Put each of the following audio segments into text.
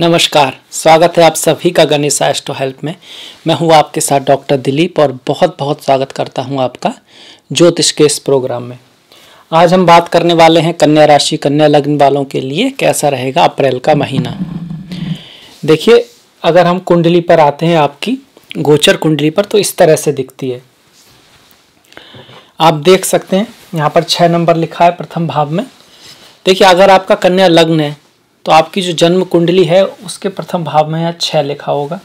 नमस्कार स्वागत है आप सभी का गणेश एस्ट्रो हेल्प में मैं हूं आपके साथ डॉक्टर दिलीप और बहुत बहुत स्वागत करता हूं आपका ज्योतिष के इस प्रोग्राम में आज हम बात करने वाले हैं कन्या राशि कन्या लग्न वालों के लिए कैसा रहेगा अप्रैल का महीना देखिए अगर हम कुंडली पर आते हैं आपकी गोचर कुंडली पर तो इस तरह से दिखती है आप देख सकते हैं यहाँ पर छः नंबर लिखा है प्रथम भाव में देखिए अगर आपका कन्या लग्न है तो आपकी जो जन्म कुंडली है उसके प्रथम भाव में यहाँ छः लिखा होगा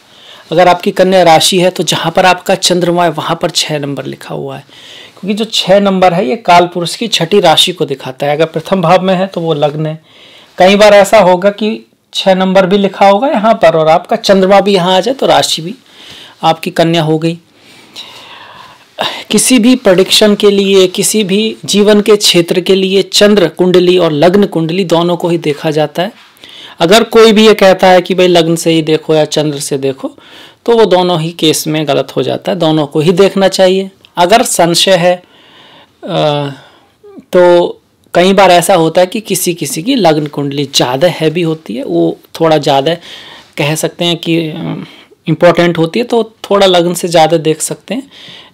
अगर आपकी कन्या राशि है तो जहाँ पर आपका चंद्रमा है वहाँ पर छः नंबर लिखा हुआ है क्योंकि जो छः नंबर है ये काल पुरुष की छठी राशि को दिखाता है अगर प्रथम भाव में है तो वो लग्न है कई बार ऐसा होगा कि छः नंबर भी लिखा होगा यहाँ पर और आपका चंद्रमा भी यहाँ आ जाए तो राशि भी आपकी कन्या हो गई किसी भी प्रडिक्शन के लिए किसी भी जीवन के क्षेत्र के लिए चंद्र कुंडली और लग्न कुंडली दोनों को ही देखा जाता है अगर कोई भी ये कहता है कि भाई लग्न से ही देखो या चंद्र से देखो तो वो दोनों ही केस में गलत हो जाता है दोनों को ही देखना चाहिए अगर संशय है तो कई बार ऐसा होता है कि किसी किसी की लग्न कुंडली ज़्यादा हैवी होती है वो थोड़ा ज़्यादा कह सकते हैं कि इम्पॉर्टेंट होती है तो थोड़ा लग्न से ज़्यादा देख सकते हैं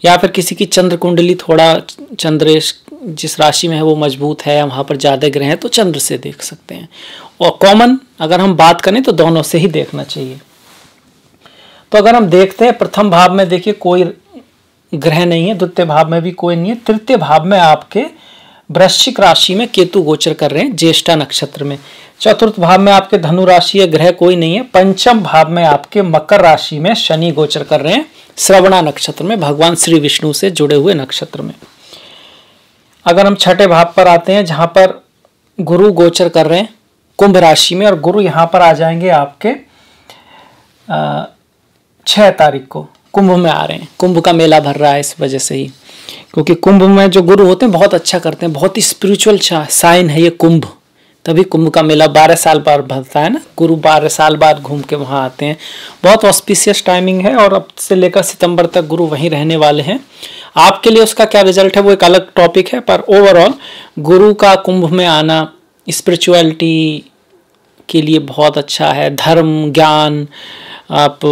या फिर किसी की चंद्र कुंडली थोड़ा चंद्रेश जिस राशि में है वो मजबूत है वहाँ पर ज़्यादा ग्रह हैं तो चंद्र से देख सकते हैं और कॉमन अगर हम बात करें तो दोनों से ही देखना चाहिए तो अगर हम देखते हैं प्रथम भाव में देखिए कोई ग्रह नहीं है द्वितीय भाव में भी कोई नहीं है तृतीय भाव में आपके वृश्चिक राशि में केतु गोचर कर रहे हैं ज्येष्ठा नक्षत्र में चतुर्थ भाव में आपके धनु राशि या ग्रह कोई नहीं है पंचम भाव में आपके मकर राशि में शनि गोचर कर रहे हैं श्रवणा नक्षत्र में भगवान श्री विष्णु से जुड़े हुए नक्षत्र में अगर हम छठे भाव पर आते हैं जहाँ पर गुरु गोचर कर रहे हैं कुंभ राशि में और गुरु यहाँ पर आ जाएंगे आपके छह तारीख को कुंभ में आ रहे हैं कुंभ का मेला भर रहा है इस वजह से ही क्योंकि कुंभ में जो गुरु होते हैं बहुत अच्छा करते हैं बहुत ही स्पिरिचुअल साइन है ये कुंभ तभी कुंभ का मेला बारह साल बाद भरता है ना गुरु बारह साल बाद घूम के वहाँ आते हैं बहुत ऑस्पिशियस टाइमिंग है और अब से लेकर सितंबर तक गुरु वहीं रहने वाले हैं आपके लिए उसका क्या रिजल्ट है वो एक अलग टॉपिक है पर ओवरऑल गुरु का कुंभ में आना स्पिरिचुअलिटी के लिए बहुत अच्छा है धर्म ज्ञान आप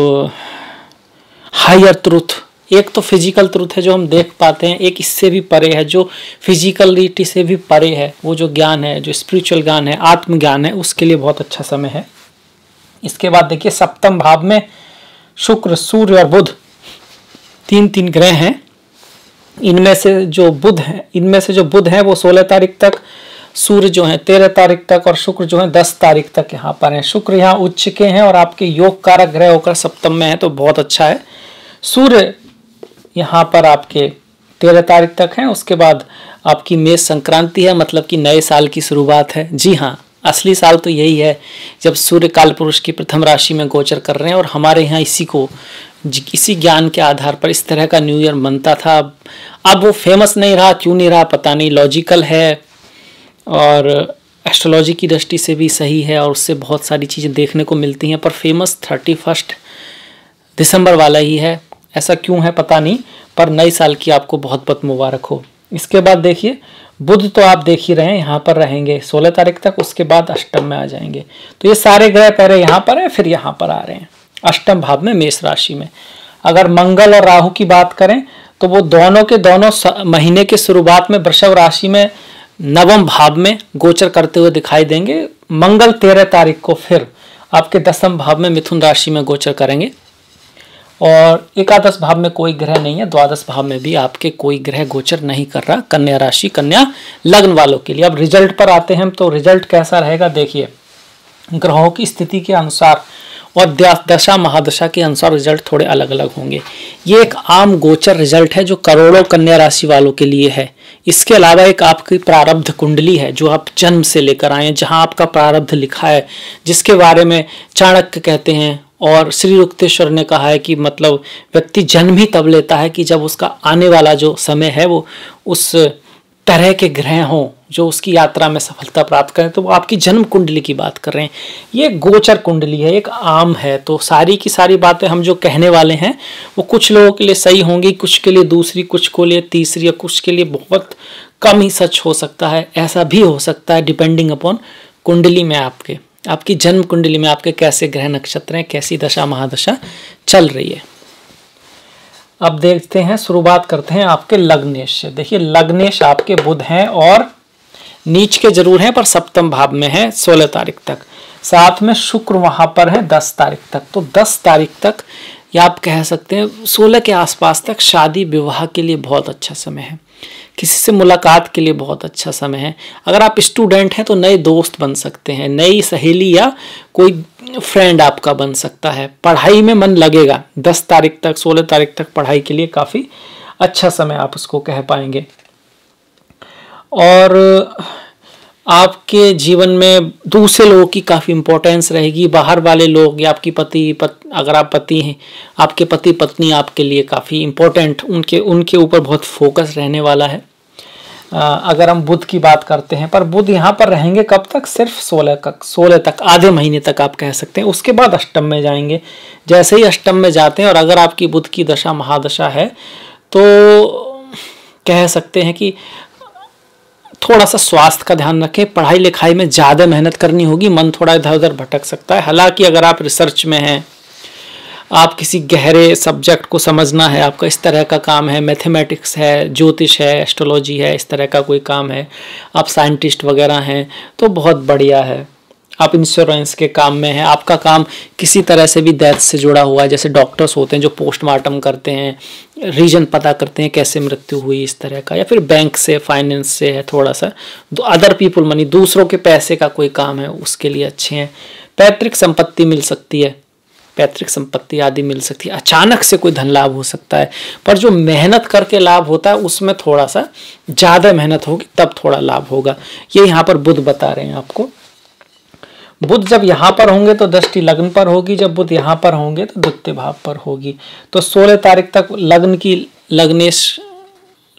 हायर ट्रुथ एक तो फिजिकल ट्रुथ है जो हम देख पाते हैं एक इससे भी परे है जो फिजिकलिटी से भी परे है वो जो ज्ञान है जो स्पिरिचुअल ज्ञान है आत्मज्ञान है उसके लिए बहुत अच्छा समय है इसके बाद देखिए सप्तम भाव में शुक्र सूर्य और बुध तीन तीन ग्रह हैं इनमें से जो बुध हैं इनमें से जो बुध हैं वो सोलह तारीख तक सूर्य जो है तेरह तारीख तक और शुक्र जो है दस तारीख तक यहाँ पर हैं शुक्र यहाँ उच्च के हैं और आपके योग कारक ग्रह होकर सप्तम में है तो बहुत अच्छा है सूर्य यहाँ पर आपके तेरह तारीख तक हैं उसके बाद आपकी मेष संक्रांति है मतलब कि नए साल की शुरुआत है जी हाँ असली साल तो यही है जब सूर्य काल पुरुष की प्रथम राशि में गोचर कर रहे हैं और हमारे यहाँ इसी को इसी ज्ञान के आधार पर इस तरह का न्यू ईयर मनता था अब वो फेमस नहीं रहा क्यों नहीं रहा पता नहीं लॉजिकल है और एस्ट्रोलॉजी की दृष्टि से भी सही है और उससे बहुत सारी चीज़ें देखने को मिलती हैं पर फेमस थर्टी फर्स्ट दिसंबर वाला ही है ऐसा क्यों है पता नहीं पर नए साल की आपको बहुत बहुत मुबारक हो इसके बाद देखिए बुध तो आप देख ही रहे हैं यहाँ पर रहेंगे 16 तारीख तक उसके बाद अष्टम में आ जाएंगे तो ये सारे ग्रह पहले यहाँ पर है फिर यहाँ पर आ रहे हैं अष्टम भाव में मेष राशि में अगर मंगल और राहु की बात करें तो वो दोनों के दोनों महीने के शुरुआत में वृषभ राशि में नवम भाव में गोचर करते हुए दिखाई देंगे मंगल तेरह तारीख को फिर आपके दसम भाव में मिथुन राशि में गोचर करेंगे और एकादश भाव में कोई ग्रह नहीं है द्वादश भाव में भी आपके कोई ग्रह गोचर नहीं कर रहा कन्या राशि कन्या लग्न वालों के लिए अब रिजल्ट पर आते हैं तो रिजल्ट कैसा रहेगा देखिए ग्रहों की स्थिति के अनुसार और दशा महादशा के अनुसार रिजल्ट थोड़े अलग अलग होंगे ये एक आम गोचर रिजल्ट है जो करोड़ों कन्या राशि वालों के लिए है इसके अलावा एक आपकी प्रारब्ध कुंडली है जो आप जन्म से लेकर आए जहां आपका प्रारब्ध लिखा है जिसके बारे में चाणक्य कहते हैं और श्री रुक्तेश्वर ने कहा है कि मतलब व्यक्ति जन्म ही तब लेता है कि जब उसका आने वाला जो समय है वो उस तरह के ग्रह हों जो उसकी यात्रा में सफलता प्राप्त करें तो वो आपकी जन्म कुंडली की बात कर रहे हैं ये गोचर कुंडली है एक आम है तो सारी की सारी बातें हम जो कहने वाले हैं वो कुछ लोगों के लिए सही होंगी कुछ के लिए दूसरी कुछ को लिए तीसरी या कुछ के लिए बहुत कम ही सच हो सकता है ऐसा भी हो सकता है डिपेंडिंग अपॉन कुंडली में आपके आपकी जन्म कुंडली में आपके कैसे ग्रह नक्षत्र हैं कैसी दशा महादशा चल रही है अब देखते हैं शुरुआत करते हैं आपके लग्नेश से देखिए लग्नेश आपके बुध हैं और नीच के जरूर हैं पर सप्तम भाव में है सोलह तारीख तक साथ में शुक्र वहां पर है दस तारीख तक तो दस तारीख तक या आप कह सकते हैं सोलह के आसपास तक शादी विवाह के लिए बहुत अच्छा समय है किसी से मुलाकात के लिए बहुत अच्छा समय है अगर आप स्टूडेंट हैं तो नए दोस्त बन सकते हैं नई सहेली या कोई फ्रेंड आपका बन सकता है पढ़ाई में मन लगेगा दस तारीख तक सोलह तारीख तक पढ़ाई के लिए काफ़ी अच्छा समय आप उसको कह पाएंगे और आपके जीवन में दूसरे लोगों की काफ़ी इम्पोर्टेंस रहेगी बाहर वाले लोग या आपकी पति पत, अगर आप पति हैं आपके पति पत्नी आपके लिए काफ़ी इम्पोर्टेंट उनके उनके ऊपर बहुत फोकस रहने वाला है अगर हम बुध की बात करते हैं पर बुध यहाँ पर रहेंगे कब तक सिर्फ सोलह तक सोलह तक आधे महीने तक आप कह सकते हैं उसके बाद अष्टम में जाएंगे जैसे ही अष्टम में जाते हैं और अगर आपकी बुध की दशा महादशा है तो कह सकते हैं कि थोड़ा सा स्वास्थ्य का ध्यान रखें पढ़ाई लिखाई में ज़्यादा मेहनत करनी होगी मन थोड़ा इधर उधर भटक सकता है हालांकि अगर आप रिसर्च में हैं आप किसी गहरे सब्जेक्ट को समझना है आपका इस तरह का काम है मैथमेटिक्स है ज्योतिष है एस्ट्रोलॉजी है इस तरह का कोई काम है आप साइंटिस्ट वगैरह हैं तो बहुत बढ़िया है आप इंश्योरेंस के काम में हैं आपका काम किसी तरह से भी डेथ से जुड़ा हुआ है जैसे डॉक्टर्स होते हैं जो पोस्टमार्टम करते हैं रीजन पता करते हैं कैसे मृत्यु हुई इस तरह का या फिर बैंक से फाइनेंस से है थोड़ा सा अदर पीपुल मनी दूसरों के पैसे का कोई काम है उसके लिए अच्छे हैं पैतृक संपत्ति मिल सकती है पैतृक संपत्ति आदि मिल सकती है अचानक से कोई धन लाभ हो सकता है पर जो मेहनत करके लाभ होता है उसमें थोड़ा सा ज़्यादा मेहनत होगी तब थोड़ा लाभ होगा ये यहाँ पर बुद्ध बता रहे हैं आपको बुद्ध जब यहाँ पर होंगे तो दृष्टि लग्न पर होगी जब बुद्ध यहाँ पर होंगे तो द्वितीय भाव पर होगी तो सोलह तारीख तक लग्न की लग्नेश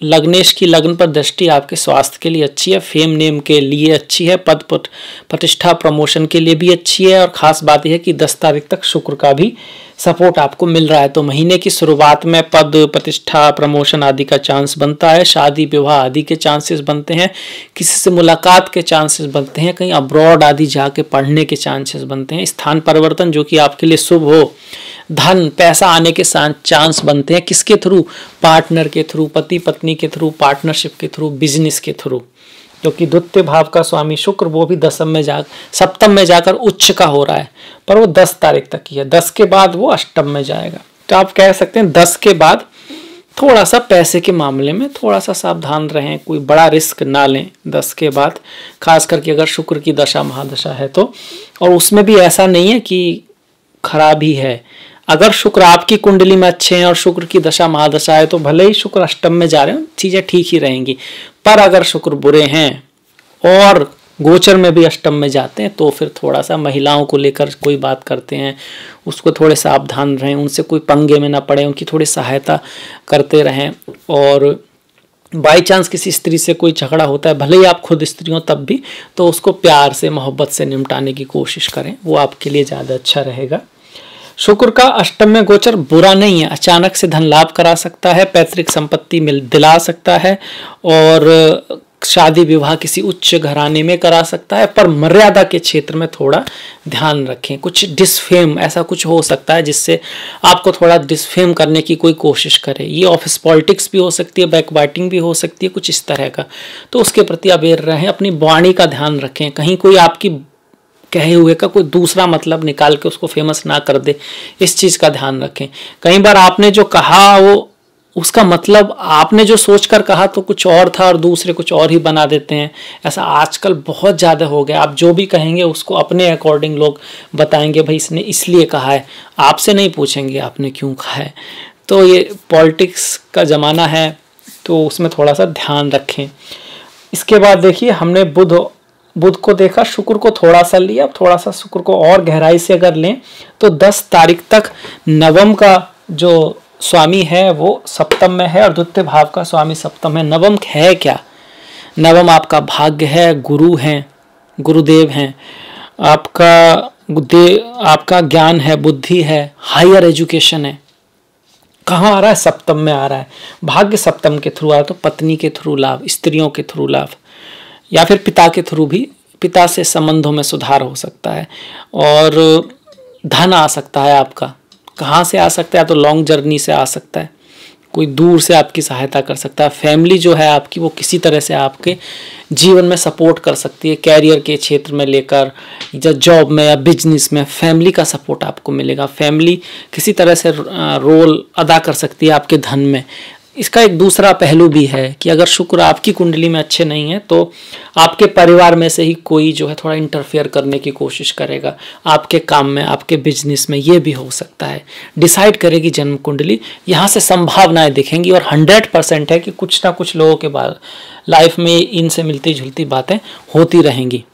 लग्नेश की लग्न पर दृष्टि आपके स्वास्थ्य के लिए अच्छी है फेम नेम के लिए अच्छी है पद प्रतिष्ठा प्रमोशन के लिए भी अच्छी है और ख़ास बात यह है कि दस तारीख तक शुक्र का भी सपोर्ट आपको मिल रहा है तो महीने की शुरुआत में पद प्रतिष्ठा प्रमोशन आदि का चांस बनता है शादी विवाह आदि के चांसेस बनते हैं किसी से मुलाकात के चांसेस बनते हैं कहीं अब्रॉड आदि जाके पढ़ने के चांसेस बनते हैं स्थान परिवर्तन जो कि आपके लिए शुभ हो धन पैसा आने के चांस बनते हैं किसके थ्रू पार्टनर के थ्रू पति पत्नी के थ्रू पार्टनरशिप के थ्रू बिजनेस के थ्रू क्योंकि द्वितीय भाव का स्वामी शुक्र वो भी दसम में जा सप्तम में जाकर उच्च का हो रहा है पर वो दस तारीख तक ही है दस के बाद वो अष्टम में जाएगा तो आप कह सकते हैं दस के बाद थोड़ा सा पैसे के मामले में थोड़ा सा सावधान रहें कोई बड़ा रिस्क ना लें दस के बाद खास करके अगर शुक्र की दशा महादशा है तो और उसमें भी ऐसा नहीं है कि खराब ही है अगर शुक्र आपकी कुंडली में अच्छे हैं और शुक्र की दशा महादशा है तो भले ही शुक्र अष्टम में जा रहे हो चीज़ें ठीक ही रहेंगी पर अगर शुक्र बुरे हैं और गोचर में भी अष्टम में जाते हैं तो फिर थोड़ा सा महिलाओं को लेकर कोई बात करते हैं उसको थोड़े सावधान रहें उनसे कोई पंगे में ना पड़े उनकी थोड़ी सहायता करते रहें और बाई चांस किसी स्त्री से कोई झगड़ा होता है भले ही आप खुद स्त्री हो तब भी तो उसको प्यार से मोहब्बत से निपटाने की कोशिश करें वो आपके लिए ज़्यादा अच्छा रहेगा शुक्र का अष्टम में गोचर बुरा नहीं है अचानक से धन लाभ करा सकता है पैतृक संपत्ति मिल दिला सकता है और शादी विवाह किसी उच्च घराने में करा सकता है पर मर्यादा के क्षेत्र में थोड़ा ध्यान रखें कुछ डिसफेम ऐसा कुछ हो सकता है जिससे आपको थोड़ा डिसफेम करने की कोई कोशिश करे ये ऑफिस पॉलिटिक्स भी हो सकती है बैकबाइटिंग भी हो सकती है कुछ इस तरह का तो उसके प्रति अवेयर रहें अपनी वाणी का ध्यान रखें कहीं कोई आपकी कहे हुए का कोई दूसरा मतलब निकाल के उसको फेमस ना कर दे इस चीज़ का ध्यान रखें कई बार आपने जो कहा वो उसका मतलब आपने जो सोच कर कहा तो कुछ और था और दूसरे कुछ और ही बना देते हैं ऐसा आजकल बहुत ज़्यादा हो गया आप जो भी कहेंगे उसको अपने अकॉर्डिंग लोग बताएंगे भाई इसने इसलिए कहा है आपसे नहीं पूछेंगे आपने क्यों कहा है तो ये पॉलिटिक्स का ज़माना है तो उसमें थोड़ा सा ध्यान रखें इसके बाद देखिए हमने बुध बुध को देखा शुक्र को थोड़ा सा लिया अब थोड़ा सा शुक्र को और गहराई से अगर लें तो 10 तारीख तक नवम का जो स्वामी है वो सप्तम में है और द्वितीय भाव का स्वामी सप्तम है नवम है क्या नवम आपका भाग्य है गुरु हैं गुरुदेव हैं आपका दे आपका ज्ञान है बुद्धि है हायर एजुकेशन है कहाँ आ रहा है सप्तम में आ रहा है भाग्य सप्तम के थ्रू आ रहा है तो पत्नी के थ्रू लाभ स्त्रियों के थ्रू लाभ या फिर पिता के थ्रू भी पिता से संबंधों में सुधार हो सकता है और धन आ सकता है आपका कहाँ से आ सकता है तो लॉन्ग जर्नी से आ सकता है कोई दूर से आपकी सहायता कर सकता है फैमिली जो है आपकी वो किसी तरह से आपके जीवन में सपोर्ट कर सकती है कैरियर के क्षेत्र में लेकर या जॉब में या बिजनेस में फैमिली का सपोर्ट आपको मिलेगा फैमिली किसी तरह से रोल अदा कर सकती है आपके धन में इसका एक दूसरा पहलू भी है कि अगर शुक्र आपकी कुंडली में अच्छे नहीं है तो आपके परिवार में से ही कोई जो है थोड़ा इंटरफेयर करने की कोशिश करेगा आपके काम में आपके बिजनेस में ये भी हो सकता है डिसाइड करेगी जन्म कुंडली यहाँ से संभावनाएं दिखेंगी और हंड्रेड परसेंट है कि कुछ ना कुछ लोगों के बाद लाइफ में इनसे मिलती जुलती बातें होती रहेंगी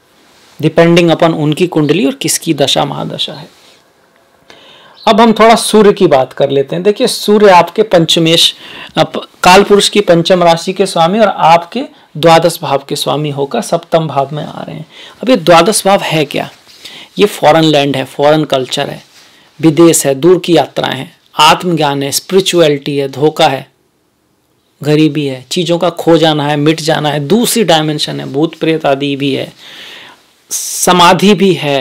डिपेंडिंग अपन उनकी कुंडली और किसकी दशा महादशा है अब हम थोड़ा सूर्य की बात कर लेते हैं देखिए सूर्य आपके पंचमेश काल पुरुष की पंचम राशि के स्वामी और आपके द्वादश भाव के स्वामी होकर सप्तम भाव में आ रहे हैं अब ये द्वादश भाव है क्या ये फॉरेन लैंड है फॉरेन कल्चर है विदेश है दूर की यात्राएं हैं आत्मज्ञान है स्पिरिचुअलिटी है धोखा है गरीबी है चीज़ों का खो जाना है मिट जाना है दूसरी डायमेंशन है भूत प्रेत आदि भी है समाधि भी है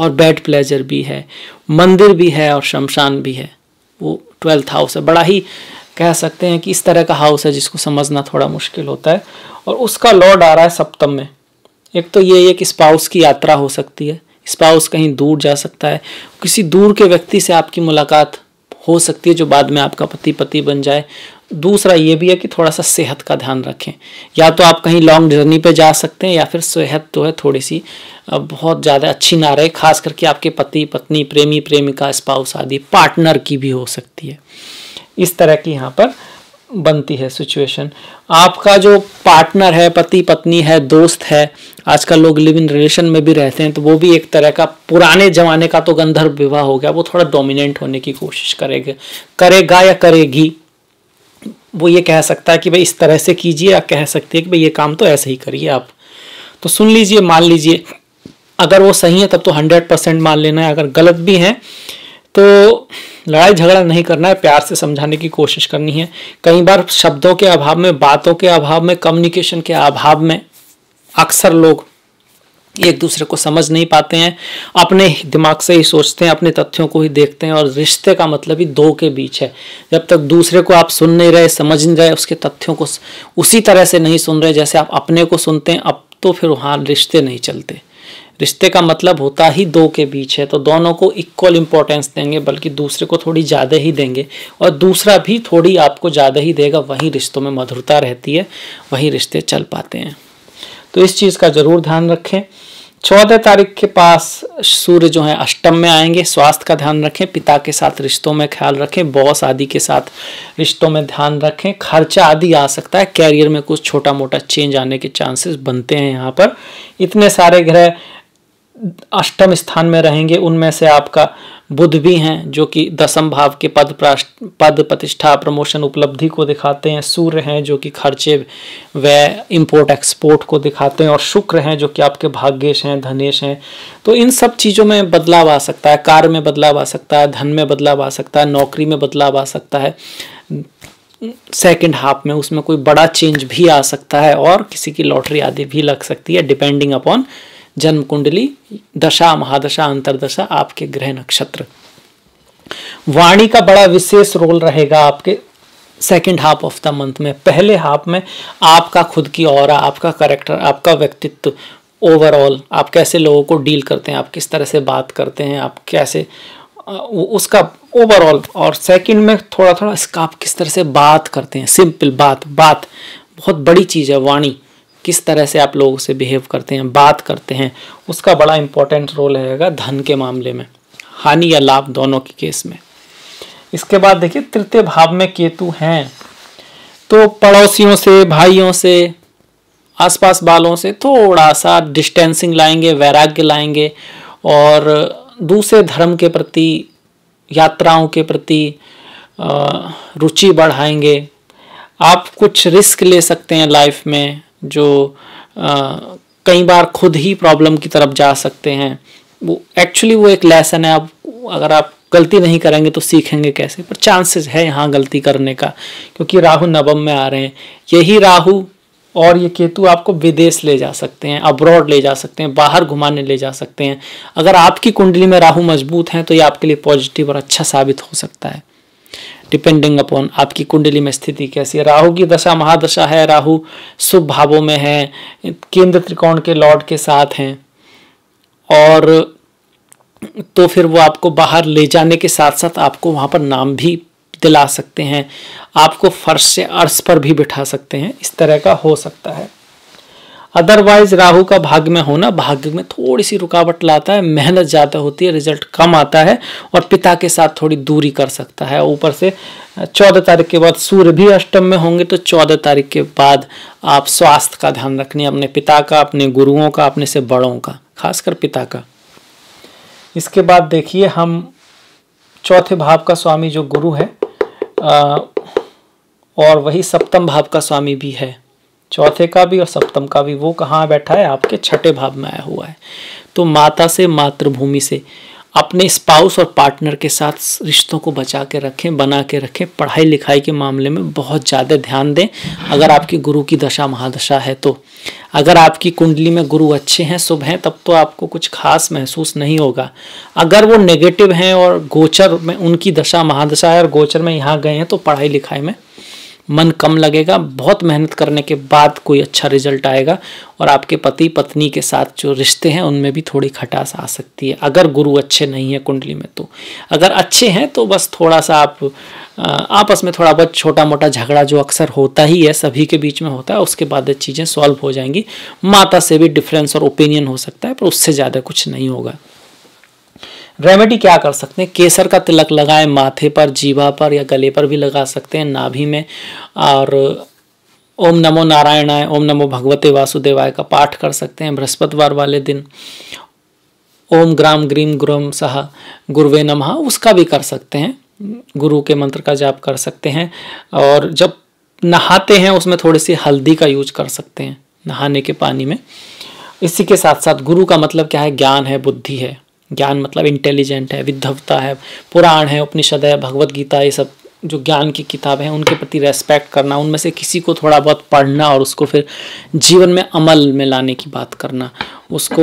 और बैड प्लेजर भी है मंदिर भी है और शमशान भी है वो ट्वेल्थ हाउस है बड़ा ही कह सकते हैं कि इस तरह का हाउस है जिसको समझना थोड़ा मुश्किल होता है और उसका लॉर्ड आ रहा है सप्तम में एक तो ये एक स्पाउस की यात्रा हो सकती है स्पाउस कहीं दूर जा सकता है किसी दूर के व्यक्ति से आपकी मुलाकात हो सकती है जो बाद में आपका पति पति बन जाए दूसरा ये भी है कि थोड़ा सा सेहत का ध्यान रखें या तो आप कहीं लॉन्ग जर्नी पे जा सकते हैं या फिर सेहत तो है थोड़ी सी बहुत ज़्यादा अच्छी ना रहे खास करके आपके पति पत्नी प्रेमी प्रेमिका स्पाउस आदि पार्टनर की भी हो सकती है इस तरह की यहाँ पर बनती है सिचुएशन आपका जो पार्टनर है पति पत्नी है दोस्त है आजकल लोग लिव इन रिलेशन में भी रहते हैं तो वो भी एक तरह का पुराने ज़माने का तो गंधर्व विवाह हो गया वो थोड़ा डोमिनेंट होने की कोशिश करेगा करेगा या करेगी वो ये कह सकता है कि भाई इस तरह से कीजिए या कह सकती है कि भाई ये काम तो ऐसे ही करिए आप तो सुन लीजिए मान लीजिए अगर वो सही है तब तो हंड्रेड परसेंट मान लेना है अगर गलत भी है तो लड़ाई झगड़ा नहीं करना है प्यार से समझाने की कोशिश करनी है कई बार शब्दों के अभाव में बातों के अभाव में कम्युनिकेशन के अभाव में अक्सर लोग एक दूसरे को समझ नहीं पाते हैं अपने दिमाग से ही सोचते हैं अपने तथ्यों को ही देखते हैं और रिश्ते का मतलब ही दो के बीच है जब तक दूसरे को आप सुन नहीं रहे समझ नहीं रहे उसके तथ्यों को उसी तरह से नहीं सुन रहे जैसे आप अपने को सुनते हैं अब तो फिर वहाँ रिश्ते नहीं चलते रिश्ते का मतलब होता ही दो के बीच है तो दोनों को इक्वल इम्पोर्टेंस देंगे बल्कि दूसरे को थोड़ी ज़्यादा ही देंगे और दूसरा भी थोड़ी आपको ज़्यादा ही देगा वहीं रिश्तों में मधुरता रहती है वहीं रिश्ते चल पाते हैं तो इस चीज़ का ज़रूर ध्यान रखें चौदह तारीख के पास सूर्य जो है अष्टम में आएंगे स्वास्थ्य का ध्यान रखें पिता के साथ रिश्तों में ख्याल रखें बॉस आदि के साथ रिश्तों में ध्यान रखें खर्चा आदि आ सकता है कैरियर में कुछ छोटा मोटा चेंज आने के चांसेस बनते हैं यहाँ पर इतने सारे ग्रह अष्टम स्थान में रहेंगे उनमें से आपका बुध भी हैं जो कि दसम भाव के पद पद प्रतिष्ठा प्रमोशन उपलब्धि को दिखाते हैं सूर्य हैं जो कि खर्चे व इंपोर्ट एक्सपोर्ट को दिखाते हैं और शुक्र हैं जो कि आपके भाग्यश हैं धनेश हैं तो इन सब चीज़ों में बदलाव आ सकता है कार्य में बदलाव आ सकता है धन में बदलाव आ सकता है नौकरी में बदलाव आ सकता है सेकेंड हाफ में उसमें कोई बड़ा चेंज भी आ सकता है और किसी की लॉटरी आदि भी लग सकती है डिपेंडिंग अपॉन जन्म कुंडली दशा महादशा अंतरदशा आपके ग्रह नक्षत्र वाणी का बड़ा विशेष रोल रहेगा आपके second half of the month में पहले हाफ में आपका खुद की और आपका करेक्टर आपका व्यक्तित्व ओवरऑल आप कैसे लोगों को डील करते हैं आप किस तरह से बात करते हैं आप कैसे उसका ओवरऑल और सेकंड में थोड़ा थोड़ा इसका आप किस तरह से बात करते हैं सिंपल बात बात बहुत बड़ी चीज़ है वाणी किस तरह से आप लोगों से बिहेव करते हैं बात करते हैं उसका बड़ा इंपॉर्टेंट रोल रहेगा धन के मामले में हानि या लाभ दोनों के केस में इसके बाद देखिए तृतीय भाव में केतु हैं तो पड़ोसियों से भाइयों से आसपास वालों से थोड़ा सा डिस्टेंसिंग लाएंगे वैराग्य लाएंगे और दूसरे धर्म के प्रति यात्राओं के प्रति रुचि बढ़ाएंगे आप कुछ रिस्क ले सकते हैं लाइफ में जो आ, कई बार खुद ही प्रॉब्लम की तरफ जा सकते हैं वो एक्चुअली वो एक लेसन है आप अगर आप गलती नहीं करेंगे तो सीखेंगे कैसे पर चांसेस है यहाँ गलती करने का क्योंकि राहु नवम में आ रहे हैं यही राहु और ये केतु आपको विदेश ले जा सकते हैं अब्रॉड ले जा सकते हैं बाहर घुमाने ले जा सकते हैं अगर आपकी कुंडली में राहु मजबूत हैं तो ये आपके लिए पॉजिटिव और अच्छा साबित हो सकता है डिपेंडिंग अपॉन आपकी कुंडली में स्थिति कैसी है राहु की दशा महादशा है राहु शुभ भावों में है केंद्र त्रिकोण के लॉर्ड के साथ हैं और तो फिर वो आपको बाहर ले जाने के साथ साथ आपको वहाँ पर नाम भी दिला सकते हैं आपको फर्श से अर्श पर भी बिठा सकते हैं इस तरह का हो सकता है अदरवाइज राहु का भाग्य में होना भाग्य में थोड़ी सी रुकावट लाता है मेहनत ज़्यादा होती है रिजल्ट कम आता है और पिता के साथ थोड़ी दूरी कर सकता है ऊपर से चौदह तारीख के बाद सूर्य भी अष्टम में होंगे तो चौदह तारीख के बाद आप स्वास्थ्य का ध्यान रखनी अपने पिता का अपने गुरुओं का अपने से बड़ों का खासकर पिता का इसके बाद देखिए हम चौथे भाव का स्वामी जो गुरु है आ, और वही सप्तम भाव का स्वामी भी है चौथे का भी और सप्तम का भी वो कहाँ बैठा है आपके छठे भाव में आया हुआ है तो माता से मातृभूमि से अपने स्पाउस और पार्टनर के साथ रिश्तों को बचा के रखें बना के रखें पढ़ाई लिखाई के मामले में बहुत ज़्यादा ध्यान दें अगर आपकी गुरु की दशा महादशा है तो अगर आपकी कुंडली में गुरु अच्छे हैं शुभ हैं तब तो आपको कुछ खास महसूस नहीं होगा अगर वो नेगेटिव हैं और गोचर में उनकी दशा महादशा है और गोचर में यहाँ गए हैं तो पढ़ाई लिखाई में मन कम लगेगा बहुत मेहनत करने के बाद कोई अच्छा रिजल्ट आएगा और आपके पति पत्नी के साथ जो रिश्ते हैं उनमें भी थोड़ी खटास आ सकती है अगर गुरु अच्छे नहीं है कुंडली में तो अगर अच्छे हैं तो बस थोड़ा सा आप आपस में थोड़ा बहुत छोटा मोटा झगड़ा जो अक्सर होता ही है सभी के बीच में होता है उसके बाद चीज़ें सॉल्व हो जाएंगी माता से भी डिफरेंस और ओपिनियन हो सकता है पर उससे ज़्यादा कुछ नहीं होगा रेमेडी क्या कर सकते हैं केसर का तिलक लगाएं माथे पर जीवा पर या गले पर भी लगा सकते हैं नाभि में और ओम नमो नारायणाय ओम नमो भगवते वासुदेवाय का पाठ कर सकते हैं बृहस्पतिवार वाले दिन ओम ग्राम ग्रीम गुरु सह गुरुवे नमः उसका भी कर सकते हैं गुरु के मंत्र का जाप कर सकते हैं और जब नहाते हैं उसमें थोड़ी सी हल्दी का यूज कर सकते हैं नहाने के पानी में इसी के साथ साथ गुरु का मतलब क्या है ज्ञान है बुद्धि है ज्ञान मतलब इंटेलिजेंट है विधवता है पुराण है उपनिषद है भगवत गीता ये सब जो ज्ञान की किताब है उनके प्रति रेस्पेक्ट करना उनमें से किसी को थोड़ा बहुत पढ़ना और उसको फिर जीवन में अमल में लाने की बात करना उसको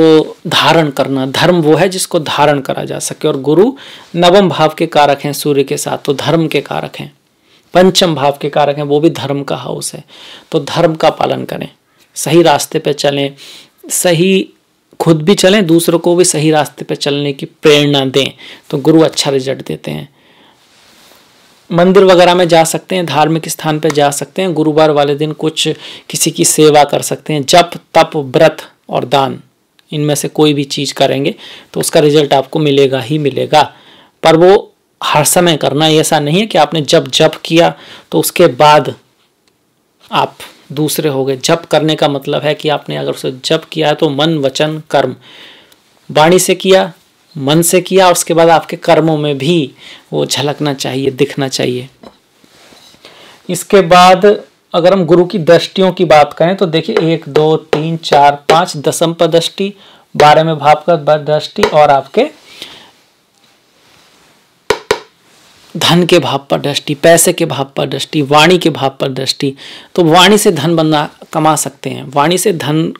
धारण करना धर्म वो है जिसको धारण करा जा सके और गुरु नवम भाव के कारक हैं सूर्य के साथ तो धर्म के कारक हैं पंचम भाव के कारक हैं वो भी धर्म का हाउस है तो धर्म का पालन करें सही रास्ते पर चलें सही खुद भी चलें दूसरों को भी सही रास्ते पर चलने की प्रेरणा दें तो गुरु अच्छा रिजल्ट देते हैं मंदिर वगैरह में जा सकते हैं धार्मिक स्थान पर जा सकते हैं गुरुवार वाले दिन कुछ किसी की सेवा कर सकते हैं जप तप व्रत और दान इनमें से कोई भी चीज़ करेंगे तो उसका रिजल्ट आपको मिलेगा ही मिलेगा पर वो हर समय करना ऐसा नहीं है कि आपने जब जब किया तो उसके बाद आप दूसरे हो गए जप करने का मतलब है कि आपने अगर उसे जप किया है तो मन वचन कर्म वाणी से किया मन से किया उसके बाद आपके कर्मों में भी वो झलकना चाहिए दिखना चाहिए इसके बाद अगर हम गुरु की दृष्टियों की बात करें तो देखिए एक दो तीन चार पाँच दसम पर दृष्टि बारह में भाव का दृष्टि और आपके धन के भाव पर दृष्टि पैसे के भाव पर दृष्टि वाणी के भाव पर दृष्टि तो वाणी से धन बना कमा सकते हैं वाणी से धन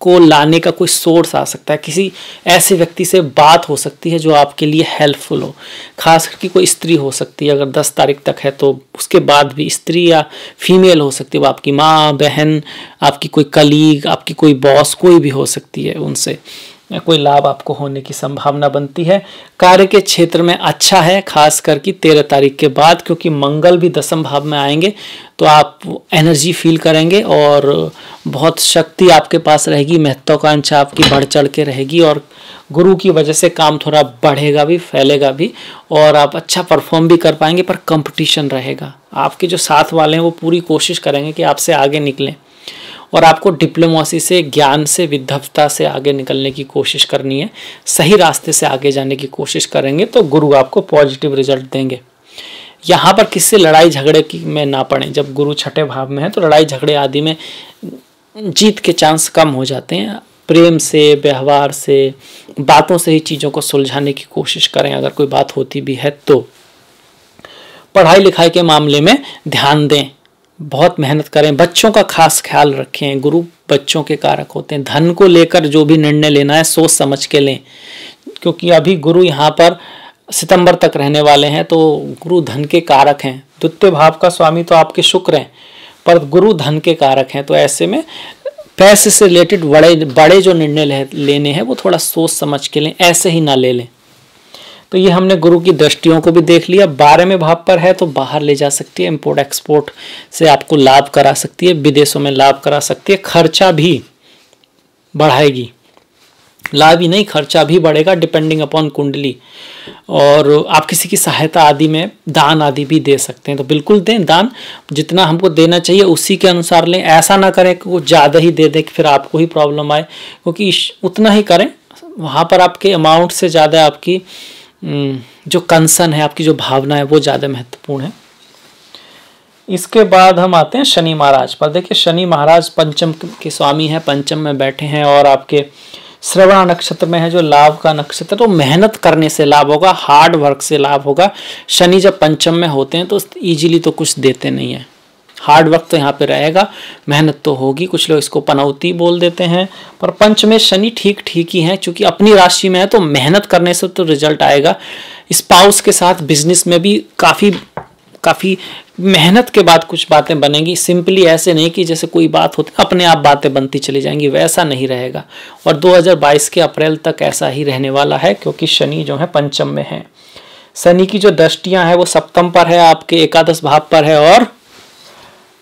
को लाने का कोई सोर्स आ सकता है किसी ऐसे व्यक्ति से बात हो सकती है जो आपके लिए हेल्पफुल हो खास करके कोई स्त्री हो सकती है अगर 10 तारीख तक है तो उसके बाद भी स्त्री या फीमेल हो सकती है वो आपकी माँ बहन आपकी कोई कलीग आपकी कोई बॉस कोई भी हो सकती है उनसे कोई लाभ आपको होने की संभावना बनती है कार्य के क्षेत्र में अच्छा है खास करके तेरह तारीख के बाद क्योंकि मंगल भी दसम भाव में आएंगे तो आप एनर्जी फील करेंगे और बहुत शक्ति आपके पास रहेगी महत्वाकांक्षा आपकी बढ़ चढ़ के रहेगी और गुरु की वजह से काम थोड़ा बढ़ेगा भी फैलेगा भी और आप अच्छा परफॉर्म भी कर पाएंगे पर कंपटीशन रहेगा आपके जो साथ वाले हैं वो पूरी कोशिश करेंगे कि आपसे आगे निकलें और आपको डिप्लोमेसी से ज्ञान से विधवता से आगे निकलने की कोशिश करनी है सही रास्ते से आगे जाने की कोशिश करेंगे तो गुरु आपको पॉजिटिव रिजल्ट देंगे यहाँ पर किससे लड़ाई झगड़े की में ना पड़े जब गुरु छठे भाव में है तो लड़ाई झगड़े आदि में जीत के चांस कम हो जाते हैं प्रेम से व्यवहार से बातों से ही चीज़ों को सुलझाने की कोशिश करें अगर कोई बात होती भी है तो पढ़ाई लिखाई के मामले में ध्यान दें बहुत मेहनत करें बच्चों का खास ख्याल रखें गुरु बच्चों के कारक होते हैं धन को लेकर जो भी निर्णय लेना है सोच समझ के लें क्योंकि अभी गुरु यहाँ पर सितंबर तक रहने वाले हैं तो गुरु धन के कारक हैं द्वितीय भाव का स्वामी तो आपके शुक्र हैं पर गुरु धन के कारक हैं तो ऐसे में पैसे से रिलेटेड बड़े बड़े जो निर्णय लेने हैं वो थोड़ा सोच समझ के लें ऐसे ही ना ले लें तो ये हमने गुरु की दृष्टियों को भी देख लिया बारहवें भाव पर है तो बाहर ले जा सकती है इम्पोर्ट एक्सपोर्ट से आपको लाभ करा सकती है विदेशों में लाभ करा सकती है खर्चा भी बढ़ाएगी लाभ ही नहीं खर्चा भी बढ़ेगा डिपेंडिंग अपॉन कुंडली और आप किसी की सहायता आदि में दान आदि भी दे सकते हैं तो बिल्कुल दें दान जितना हमको देना चाहिए उसी के अनुसार लें ऐसा ना करें कि वो ज़्यादा ही दे दें कि फिर आपको ही प्रॉब्लम आए क्योंकि उतना ही करें वहाँ पर आपके अमाउंट से ज़्यादा आपकी हम्म, जो कंसन है आपकी जो भावना है वो ज़्यादा महत्वपूर्ण है इसके बाद हम आते हैं शनि महाराज पर देखिए शनि महाराज पंचम के स्वामी हैं पंचम में बैठे हैं और आपके श्रवण नक्षत्र में है जो लाभ का नक्षत्र तो मेहनत करने से लाभ होगा हार्ड वर्क से लाभ होगा शनि जब पंचम में होते हैं तो इजीली तो कुछ देते नहीं है हार्ड वर्क तो यहाँ पे रहेगा मेहनत तो होगी कुछ लोग इसको पनौती बोल देते हैं पर पंच में शनि ठीक ठीक ही हैं क्योंकि अपनी राशि में है तो मेहनत करने से तो रिजल्ट आएगा स्पाउस के साथ बिजनेस में भी काफ़ी काफ़ी मेहनत के बाद कुछ बातें बनेंगी सिंपली ऐसे नहीं कि जैसे कोई बात होती अपने आप बातें बनती चली जाएंगी वैसा नहीं रहेगा और 2022 के अप्रैल तक ऐसा ही रहने वाला है क्योंकि शनि जो है पंचम में है शनि की जो दृष्टियां हैं वो सप्तम पर है आपके एकादश भाव पर है और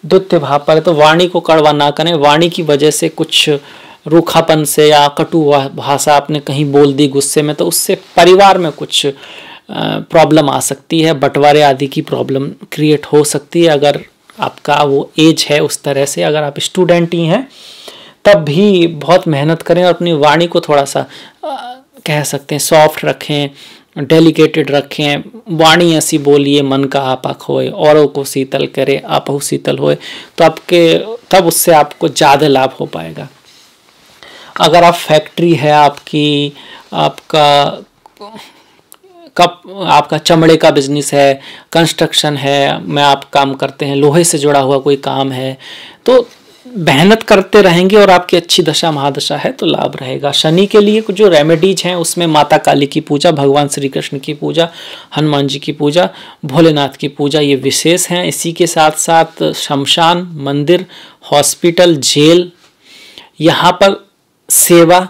द्वितीय भाव पर तो वाणी को कड़वा ना करें वाणी की वजह से कुछ रूखापन से या कटु भाषा आपने कहीं बोल दी गुस्से में तो उससे परिवार में कुछ प्रॉब्लम आ सकती है बंटवारे आदि की प्रॉब्लम क्रिएट हो सकती है अगर आपका वो एज है उस तरह से अगर आप स्टूडेंट ही हैं तब भी बहुत मेहनत करें और अपनी वाणी को थोड़ा सा कह सकते हैं सॉफ्ट रखें डेलीकेटेड रखें वाणी ऐसी बोलिए मन का आपक होए औरों को शीतल करे आप शीतल होए तो आपके तब उससे आपको ज़्यादा लाभ हो पाएगा अगर आप फैक्ट्री है आपकी आपका कप आपका चमड़े का बिजनेस है कंस्ट्रक्शन है में आप काम करते हैं लोहे से जुड़ा हुआ कोई काम है तो मेहनत करते रहेंगे और आपकी अच्छी दशा महादशा है तो लाभ रहेगा शनि के लिए जो रेमेडीज हैं उसमें माता काली की पूजा भगवान श्री कृष्ण की पूजा हनुमान जी की पूजा भोलेनाथ की पूजा ये विशेष हैं इसी के साथ साथ शमशान मंदिर हॉस्पिटल जेल यहाँ पर सेवा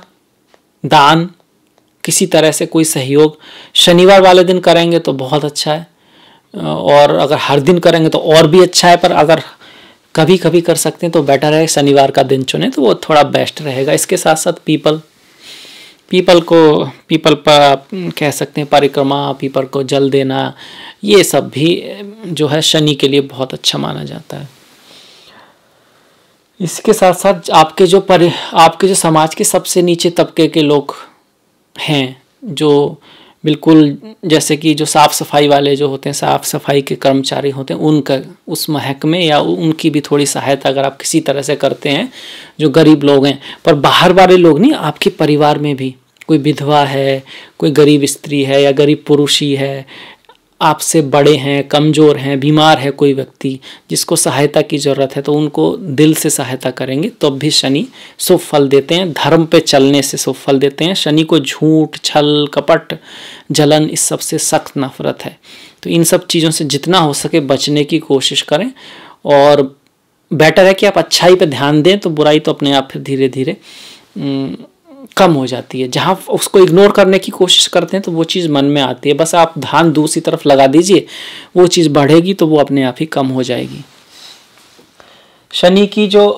दान किसी तरह से कोई सहयोग शनिवार वाले दिन करेंगे तो बहुत अच्छा है और अगर हर दिन करेंगे तो और भी अच्छा है पर अगर कभी कभी कर सकते हैं तो बेटर है शनिवार का दिन चुने तो वो थोड़ा बेस्ट रहेगा इसके साथ साथ पीपल पीपल को पीपल पर कह सकते हैं परिक्रमा पीपल को जल देना ये सब भी जो है शनि के लिए बहुत अच्छा माना जाता है इसके साथ साथ आपके जो परि आपके जो समाज के सबसे नीचे तबके के लोग हैं जो बिल्कुल जैसे कि जो साफ़ सफाई वाले जो होते हैं साफ़ सफाई के कर्मचारी होते हैं उनका उस महकमे या उनकी भी थोड़ी सहायता अगर आप किसी तरह से करते हैं जो गरीब लोग हैं पर बाहर वाले लोग नहीं आपके परिवार में भी कोई विधवा है कोई गरीब स्त्री है या गरीब पुरुष ही है आपसे बड़े हैं कमज़ोर हैं बीमार है कोई व्यक्ति जिसको सहायता की ज़रूरत है तो उनको दिल से सहायता करेंगे तब तो भी शनि शुभ फल देते हैं धर्म पे चलने से शुभ फल देते हैं शनि को झूठ छल कपट जलन इस सब से सख्त नफरत है तो इन सब चीज़ों से जितना हो सके बचने की कोशिश करें और बेटर है कि आप अच्छाई पर ध्यान दें तो बुराई तो अपने आप फिर धीरे धीरे कम हो जाती है जहाँ उसको इग्नोर करने की कोशिश करते हैं तो वो चीज़ मन में आती है बस आप ध्यान दूसरी तरफ लगा दीजिए वो चीज़ बढ़ेगी तो वो अपने आप ही कम हो जाएगी शनि की जो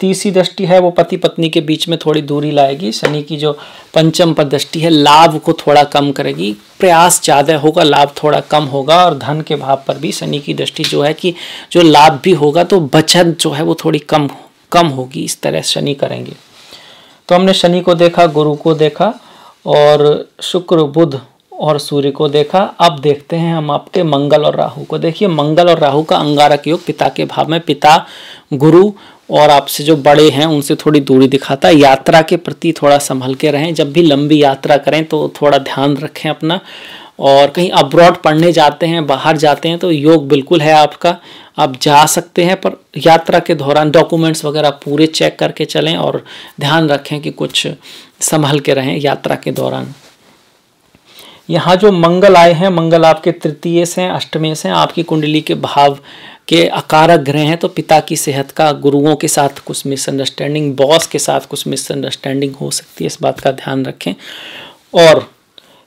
तीसरी दृष्टि है वो पति पत्नी के बीच में थोड़ी दूरी लाएगी शनि की जो पंचम पर दृष्टि है लाभ को थोड़ा कम करेगी प्रयास ज़्यादा होगा लाभ थोड़ा कम होगा और धन के भाव पर भी शनि की दृष्टि जो है कि जो लाभ भी होगा तो बचत जो है वो थोड़ी कम कम होगी इस तरह शनि करेंगे तो हमने शनि को देखा गुरु को देखा और शुक्र बुध और सूर्य को देखा अब देखते हैं हम आपके मंगल और राहु को देखिए मंगल और राहु का अंगारक योग पिता के भाव में पिता गुरु और आपसे जो बड़े हैं उनसे थोड़ी दूरी दिखाता है यात्रा के प्रति थोड़ा संभल के रहें जब भी लंबी यात्रा करें तो थोड़ा ध्यान रखें अपना और कहीं अब्रॉड पढ़ने जाते हैं बाहर जाते हैं तो योग बिल्कुल है आपका आप जा सकते हैं पर यात्रा के दौरान डॉक्यूमेंट्स वगैरह पूरे चेक करके चलें और ध्यान रखें कि कुछ संभल के रहें यात्रा के दौरान यहाँ जो मंगल आए हैं मंगल आपके तृतीय से हैं अष्टमे से आपकी कुंडली के भाव के अकारक ग्रह हैं तो पिता की सेहत का गुरुओं के साथ कुछ मिसअंडरस्टैंडिंग बॉस के साथ कुछ मिसअंडरस्टैंडिंग हो सकती है इस बात का ध्यान रखें और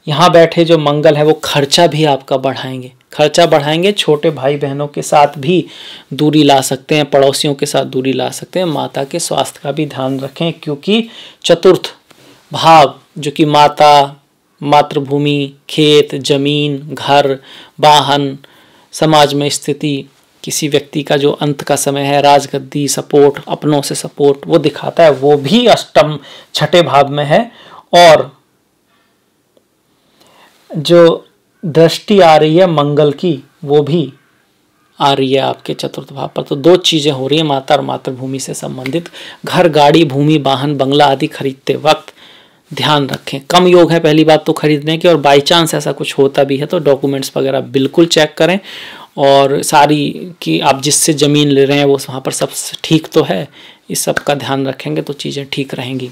यहाँ बैठे जो मंगल है वो खर्चा भी आपका बढ़ाएंगे खर्चा बढ़ाएंगे छोटे भाई बहनों के साथ भी दूरी ला सकते हैं पड़ोसियों के साथ दूरी ला सकते हैं माता के स्वास्थ्य का भी ध्यान रखें क्योंकि चतुर्थ भाव जो कि माता मातृभूमि खेत जमीन घर वाहन समाज में स्थिति किसी व्यक्ति का जो अंत का समय है राजगद्दी सपोर्ट अपनों से सपोर्ट वो दिखाता है वो भी अष्टम छठे भाव में है और जो दृष्टि आ रही है मंगल की वो भी आ रही है आपके चतुर्थ भाव पर तो दो चीज़ें हो रही है माता और मातृभूमि से संबंधित घर गाड़ी भूमि वाहन बंगला आदि खरीदते वक्त ध्यान रखें कम योग है पहली बात तो खरीदने की और बाई चांस ऐसा कुछ होता भी है तो डॉक्यूमेंट्स वगैरह बिल्कुल चेक करें और सारी कि आप जिससे ज़मीन ले रहे हैं वो वहाँ पर सब ठीक तो है इस सब का ध्यान रखेंगे तो चीज़ें ठीक रहेंगी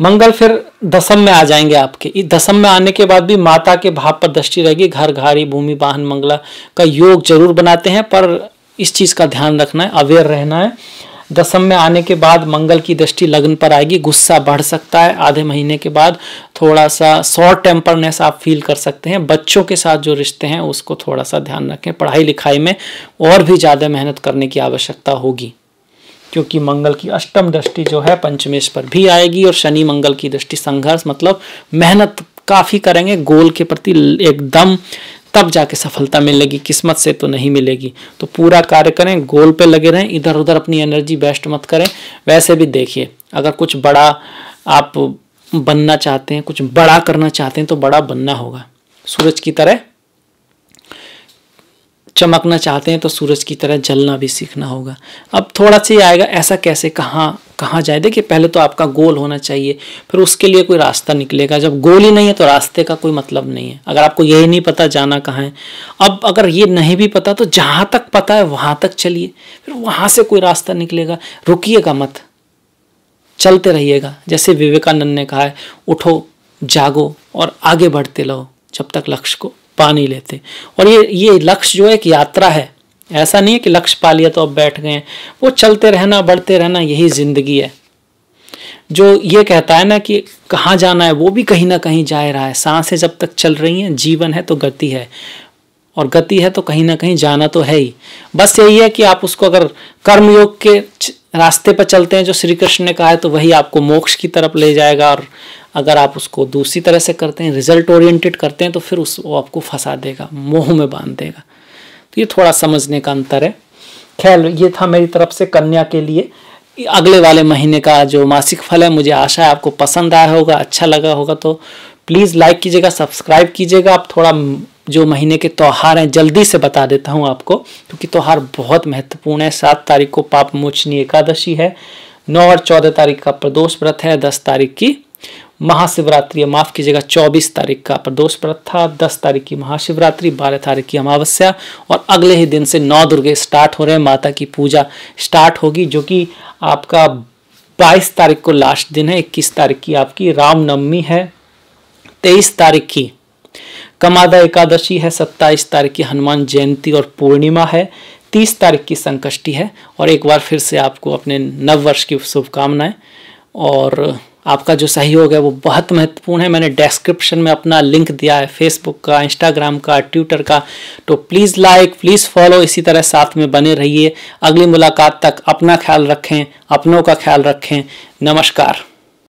मंगल फिर दसम में आ जाएंगे आपके इस दसम में आने के बाद भी माता के भाव पर दृष्टि रहेगी घर घारी भूमि वाहन मंगला का योग जरूर बनाते हैं पर इस चीज़ का ध्यान रखना है अवेयर रहना है दसम में आने के बाद मंगल की दृष्टि लग्न पर आएगी गुस्सा बढ़ सकता है आधे महीने के बाद थोड़ा सा शॉर्ट टेम्परनेस आप फील कर सकते हैं बच्चों के साथ जो रिश्ते हैं उसको थोड़ा सा ध्यान रखें पढ़ाई लिखाई में और भी ज़्यादा मेहनत करने की आवश्यकता होगी क्योंकि मंगल की अष्टम दृष्टि जो है पंचमेश पर भी आएगी और शनि मंगल की दृष्टि संघर्ष मतलब मेहनत काफ़ी करेंगे गोल के प्रति एकदम तब जाके सफलता मिलेगी किस्मत से तो नहीं मिलेगी तो पूरा कार्य करें गोल पे लगे रहें इधर उधर अपनी एनर्जी बेस्ट मत करें वैसे भी देखिए अगर कुछ बड़ा आप बनना चाहते हैं कुछ बड़ा करना चाहते हैं तो बड़ा बनना होगा सूरज की तरह चमकना चाहते हैं तो सूरज की तरह जलना भी सीखना होगा अब थोड़ा सा ही आएगा ऐसा कैसे कहाँ कहाँ जाए देखिए पहले तो आपका गोल होना चाहिए फिर उसके लिए कोई रास्ता निकलेगा जब गोल ही नहीं है तो रास्ते का कोई मतलब नहीं है अगर आपको यही नहीं पता जाना कहाँ है अब अगर ये नहीं भी पता तो जहाँ तक पता है वहाँ तक चलिए फिर वहाँ से कोई रास्ता निकलेगा रुकिएगा मत चलते रहिएगा जैसे विवेकानंद ने कहा है उठो जागो और आगे बढ़ते रहो जब तक लक्ष्य को पानी लेते और ये ये लक्ष्य जो है एक यात्रा है ऐसा नहीं है कि लक्ष्य पा लिया तो अब बैठ गए वो चलते रहना बढ़ते रहना यही ज़िंदगी है जो ये कहता है ना कि कहाँ जाना है वो भी कहीं ना कहीं जा रहा है सांसें जब तक चल रही हैं जीवन है तो गति है और गति है तो कहीं ना कहीं जाना तो है ही बस यही है कि आप उसको अगर कर्मयोग के रास्ते पर चलते हैं जो श्री कृष्ण ने कहा है तो वही आपको मोक्ष की तरफ ले जाएगा और अगर आप उसको दूसरी तरह से करते हैं रिजल्ट ओरिएंटेड करते हैं तो फिर उस वो आपको फंसा देगा मोह में बांध देगा तो ये थोड़ा समझने का अंतर है खैर ये था मेरी तरफ से कन्या के लिए अगले वाले महीने का जो मासिक फल है मुझे आशा है आपको पसंद आया होगा अच्छा लगा होगा तो प्लीज़ लाइक कीजिएगा सब्सक्राइब कीजिएगा आप थोड़ा जो महीने के त्यौहार हैं जल्दी से बता देता हूँ आपको क्योंकि त्यौहार बहुत महत्वपूर्ण है सात तारीख को पाप मोचनी एकादशी है नौ और चौदह तारीख का प्रदोष व्रत है दस तारीख की महाशिवरात्रि माफ़ कीजिएगा चौबीस तारीख का प्रदोष व्रत था दस तारीख की महाशिवरात्रि बारह तारीख की अमावस्या और अगले ही दिन से नौ दुर्गे स्टार्ट हो रहे हैं माता की पूजा स्टार्ट होगी जो कि आपका बाईस तारीख को लास्ट दिन है इक्कीस तारीख की आपकी रामनवमी है तेईस तारीख की कमादा एकादशी है सत्ताईस तारीख की हनुमान जयंती और पूर्णिमा है तीस तारीख की संकष्टी है और एक बार फिर से आपको अपने नव वर्ष की शुभकामनाएं और आपका जो सहयोग है वो बहुत महत्वपूर्ण है मैंने डिस्क्रिप्शन में अपना लिंक दिया है फेसबुक का इंस्टाग्राम का ट्विटर का तो प्लीज़ लाइक प्लीज़ फॉलो इसी तरह साथ में बने रहिए अगली मुलाकात तक अपना ख्याल रखें अपनों का ख्याल रखें नमस्कार